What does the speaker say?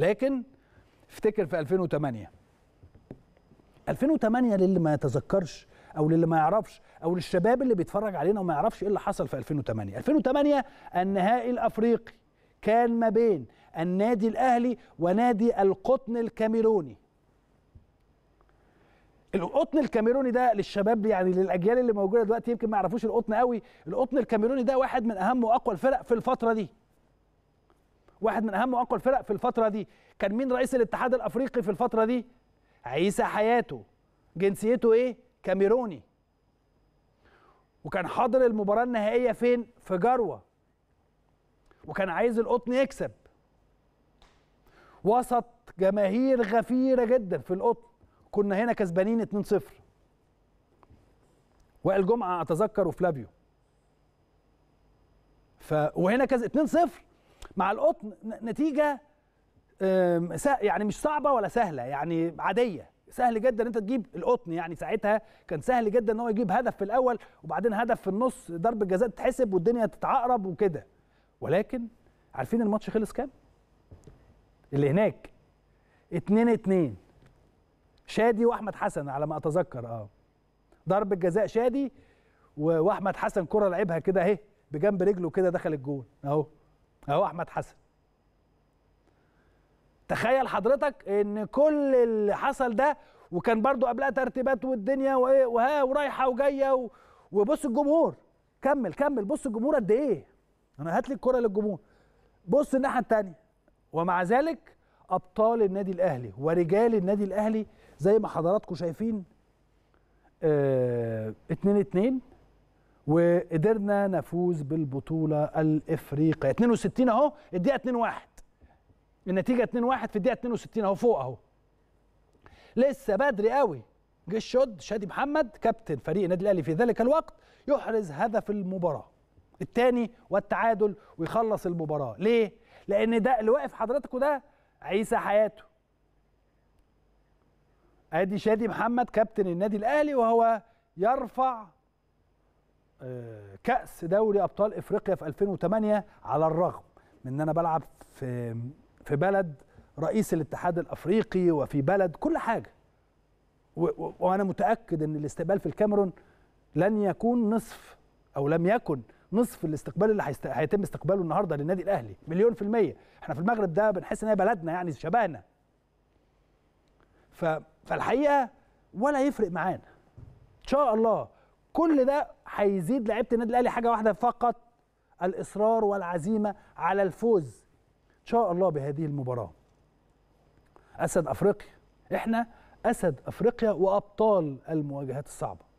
لكن افتكر في 2008 2008 للي ما يتذكرش او للي ما يعرفش او للشباب اللي بيتفرج علينا وما يعرفش ايه اللي حصل في 2008 2008 النهائي الافريقي كان ما بين النادي الاهلي ونادي القطن الكاميروني القطن الكاميروني ده للشباب يعني للاجيال اللي موجوده دلوقتي يمكن ما يعرفوش القطن قوي القطن الكاميروني ده واحد من اهم واقوى الفرق في الفتره دي واحد من اهم واقوى الفرق في الفتره دي كان مين رئيس الاتحاد الافريقي في الفتره دي عيسى حياته جنسيته ايه كاميروني وكان حاضر المباراه النهائيه فين في جروه وكان عايز القطن يكسب وسط جماهير غفيره جدا في القطن كنا هنا كسبانين 2-0 وائل جمعه اتذكر وفلافيو ف وهنا كذا 2-0 مع القطن نتيجه يعني مش صعبه ولا سهله يعني عاديه سهل جدا ان انت تجيب القطن يعني ساعتها كان سهل جدا ان هو يجيب هدف في الاول وبعدين هدف في النص ضربه جزاء تتحسب والدنيا تتعقرب وكده ولكن عارفين الماتش خلص كام اللي هناك 2 2 شادي واحمد حسن على ما اتذكر اه ضربه جزاء شادي واحمد حسن كره لعبها كده اهي بجنب رجله كده دخل الجون اهو اهو احمد حسن تخيل حضرتك ان كل اللي حصل ده وكان برضو قبلها ترتيبات والدنيا إيه، وها ورايحه وجايه و... وبص الجمهور كمل كمل بص الجمهور قد ايه انا هات لي الكره للجمهور بص الناحيه الثانيه ومع ذلك ابطال النادي الاهلي ورجال النادي الاهلي زي ما حضراتكم شايفين 2 آه، 2 وقدرنا نفوز بالبطوله الافريقيه 62 اهو الدقيقه 2 1 النتيجه 2 1 في الدقيقه 62 اهو فوق اهو لسه بدري قوي جه الشد شادي محمد كابتن فريق النادي الاهلي في ذلك الوقت يحرز هدف المباراه الثاني والتعادل ويخلص المباراه ليه لان ده اللي واقف حضراتكم ده عيسى حياته ادي شادي محمد كابتن النادي الاهلي وهو يرفع آه، كاس دوري ابطال افريقيا في 2008 على الرغم من ان انا بلعب في في بلد رئيس الاتحاد الافريقي وفي بلد كل حاجه وانا متاكد ان الاستقبال في الكاميرون لن يكون نصف او لم يكن نصف الاستقبال اللي هيتم استقباله النهارده للنادي الاهلي مليون في الميه احنا في المغرب ده بنحس ان هي بلدنا يعني شبهنا ف... فالحقيقه ولا يفرق معانا ان شاء الله كل ده هيزيد لعيبه النادي الاهلي حاجه واحده فقط الاصرار والعزيمه على الفوز ان شاء الله بهذه المباراه اسد افريقيا احنا اسد افريقيا وابطال المواجهات الصعبه